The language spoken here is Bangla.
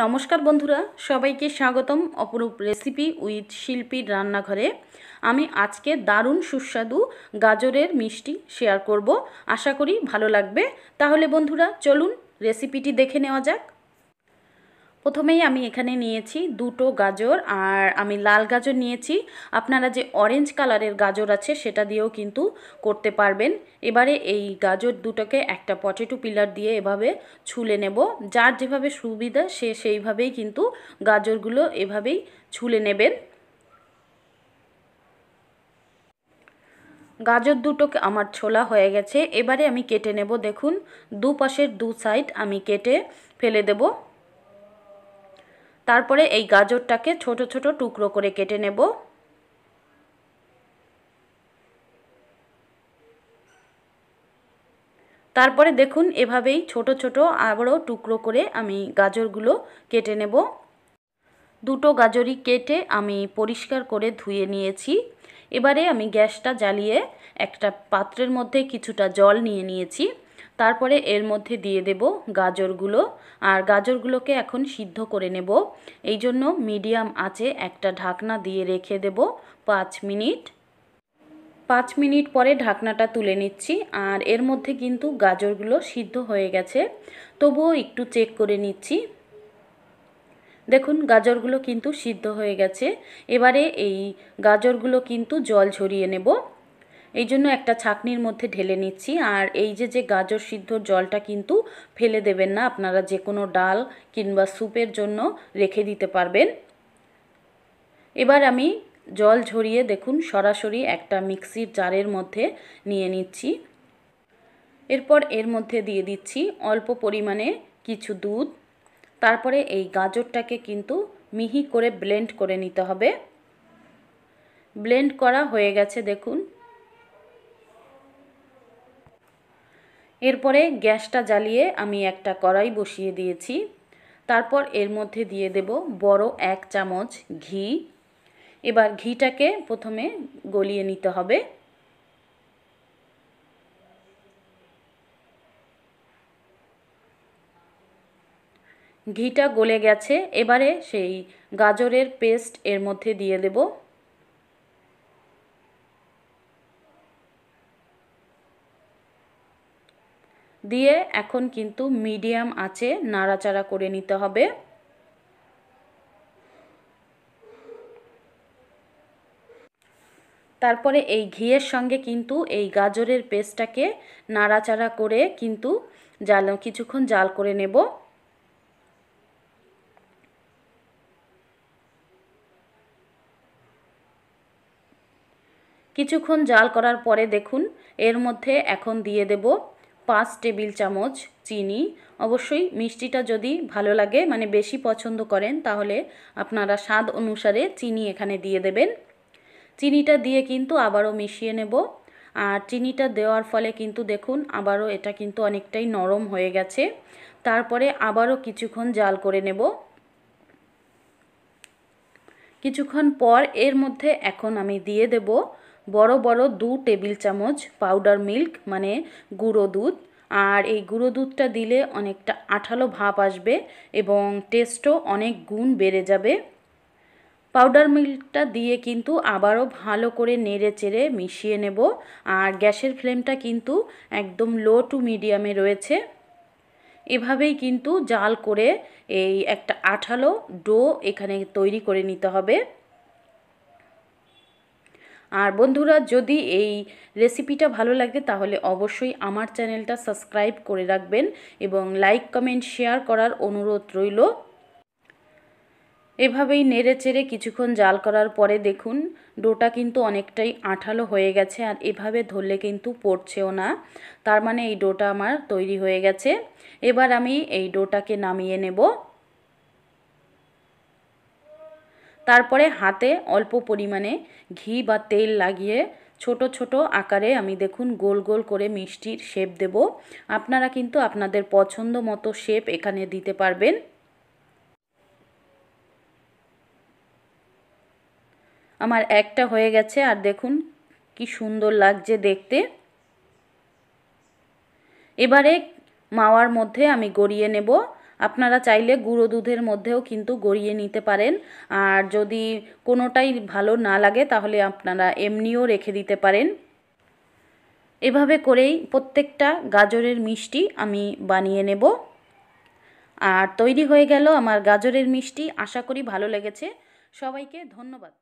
নমস্কার বন্ধুরা সবাইকে স্বাগতম অপরূপ রেসিপি উইথ শিল্পীর রান্নাঘরে আমি আজকে দারুণ সুস্বাদু গাজরের মিষ্টি শেয়ার করব আশা করি ভালো লাগবে তাহলে বন্ধুরা চলুন রেসিপিটি দেখে নেওয়া যাক প্রথমেই আমি এখানে নিয়েছি দুটো গাজর আর আমি লাল গাজর নিয়েছি আপনারা যে অরেঞ্জ কালারের গাজর আছে সেটা দিয়েও কিন্তু করতে পারবেন এবারে এই গাজর দুটোকে একটা পটেটো পিলার দিয়ে এভাবে ছুলে নেব যার যেভাবে সুবিধা সে সেইভাবেই কিন্তু গাজরগুলো এভাবেই ছুলে নেবেন গাজর দুটো আমার ছোলা হয়ে গেছে এবারে আমি কেটে নেব দেখুন দুপাশের দু সাইড আমি কেটে ফেলে দেবো তারপরে এই গাজরটাকে ছোট ছোট টুকরো করে কেটে নেব তারপরে দেখুন এভাবেই ছোট ছোট আবারও টুকরো করে আমি গাজরগুলো কেটে নেব দুটো গাজরই কেটে আমি পরিষ্কার করে ধুয়ে নিয়েছি এবারে আমি গ্যাসটা জ্বালিয়ে একটা পাত্রের মধ্যে কিছুটা জল নিয়ে নিয়েছি তারপরে এর মধ্যে দিয়ে দেব গাজরগুলো আর গাজরগুলোকে এখন সিদ্ধ করে নেব এই জন্য মিডিয়াম আঁচে একটা ঢাকনা দিয়ে রেখে দেব পাঁচ মিনিট পাঁচ মিনিট পরে ঢাকনাটা তুলে নিচ্ছি আর এর মধ্যে কিন্তু গাজরগুলো সিদ্ধ হয়ে গেছে তবুও একটু চেক করে নিচ্ছি দেখুন গাজরগুলো কিন্তু সিদ্ধ হয়ে গেছে এবারে এই গাজরগুলো কিন্তু জল ঝরিয়ে নেব এই জন্য একটা ছাকনির মধ্যে ঢেলে নিচ্ছি আর এই যে যে গাজর সিদ্ধ জলটা কিন্তু ফেলে দেবেন না আপনারা যে কোনো ডাল কিংবা স্যুপের জন্য রেখে দিতে পারবেন এবার আমি জল ঝরিয়ে দেখুন সরাসরি একটা মিক্সির জারের মধ্যে নিয়ে নিচ্ছি এরপর এর মধ্যে দিয়ে দিচ্ছি অল্প পরিমাণে কিছু দুধ তারপরে এই গাজরটাকে কিন্তু মিহি করে ব্লেন্ড করে নিতে হবে ব্লেন্ড করা হয়ে গেছে দেখুন এরপরে গ্যাসটা জ্বালিয়ে আমি একটা কড়াই বসিয়ে দিয়েছি তারপর এর মধ্যে দিয়ে দেব বড় এক চামচ ঘি এবার ঘিটাকে প্রথমে গলিয়ে নিতে হবে ঘিটা গলে গেছে এবারে সেই গাজরের পেস্ট এর মধ্যে দিয়ে দেবো দিয়ে এখন কিন্তু মিডিয়াম আছে নাড়াচাড়া করে নিতে হবে তারপরে এই ঘিয়ের সঙ্গে কিন্তু এই গাজরের পেস্টটাকে নাড়াচাড়া করে কিন্তু জাল কিছুক্ষণ জাল করে নেব কিছুক্ষণ জাল করার পরে দেখুন এর মধ্যে এখন দিয়ে দেব পাঁচ টেবিল চামচ চিনি অবশ্যই মিষ্টিটা যদি ভালো লাগে মানে বেশি পছন্দ করেন তাহলে আপনারা স্বাদ অনুসারে চিনি এখানে দিয়ে দেবেন চিনিটা দিয়ে কিন্তু আবারও মিশিয়ে নেব আর চিনিটা দেওয়ার ফলে কিন্তু দেখুন আবারও এটা কিন্তু অনেকটাই নরম হয়ে গেছে তারপরে আবারও কিছুক্ষণ জাল করে নেব কিছুক্ষণ পর এর মধ্যে এখন আমি দিয়ে দেব বড় বড় দু টেবিল চামচ পাউডার মিল্ক মানে গুঁড়ো দুধ আর এই গুঁড়ো দুধটা দিলে অনেকটা আঠালো ভাব আসবে এবং টেস্টও অনেক গুণ বেড়ে যাবে পাউডার মিল্কটা দিয়ে কিন্তু আবারও ভালো করে নেড়ে চেড়ে মিশিয়ে নেব আর গ্যাসের ফ্লেমটা কিন্তু একদম লো টু মিডিয়ামে রয়েছে এভাবেই কিন্তু জাল করে এই একটা আঠালো ডো এখানে তৈরি করে নিতে হবে আর বন্ধুরা যদি এই রেসিপিটা ভালো লাগে তাহলে অবশ্যই আমার চ্যানেলটা সাবস্ক্রাইব করে রাখবেন এবং লাইক কমেন্ট শেয়ার করার অনুরোধ রইল এভাবেই নেড়ে চেড়ে কিছুক্ষণ জাল করার পরে দেখুন ডোটা কিন্তু অনেকটাই আঠালো হয়ে গেছে আর এভাবে ধরলে কিন্তু পড়ছেও না তার মানে এই ডোটা আমার তৈরি হয়ে গেছে এবার আমি এই ডোটাকে নামিয়ে নেব তারপরে হাতে অল্প পরিমাণে ঘি বা তেল লাগিয়ে ছোট ছোট আকারে আমি দেখুন গোল গোল করে মিষ্টির শেপ দেব আপনারা কিন্তু আপনাদের পছন্দ মতো শেপ এখানে দিতে পারবেন আমার একটা হয়ে গেছে আর দেখুন কি সুন্দর লাগছে দেখতে এবারে মাওয়ার মধ্যে আমি গড়িয়ে নেব আপনারা চাইলে গুঁড়ো দুধের মধ্যেও কিন্তু গড়িয়ে নিতে পারেন আর যদি কোনোটাই ভালো না লাগে তাহলে আপনারা এমনিও রেখে দিতে পারেন এভাবে করেই প্রত্যেকটা গাজরের মিষ্টি আমি বানিয়ে নেব আর তৈরি হয়ে গেল আমার গাজরের মিষ্টি আশা করি ভালো লেগেছে সবাইকে ধন্যবাদ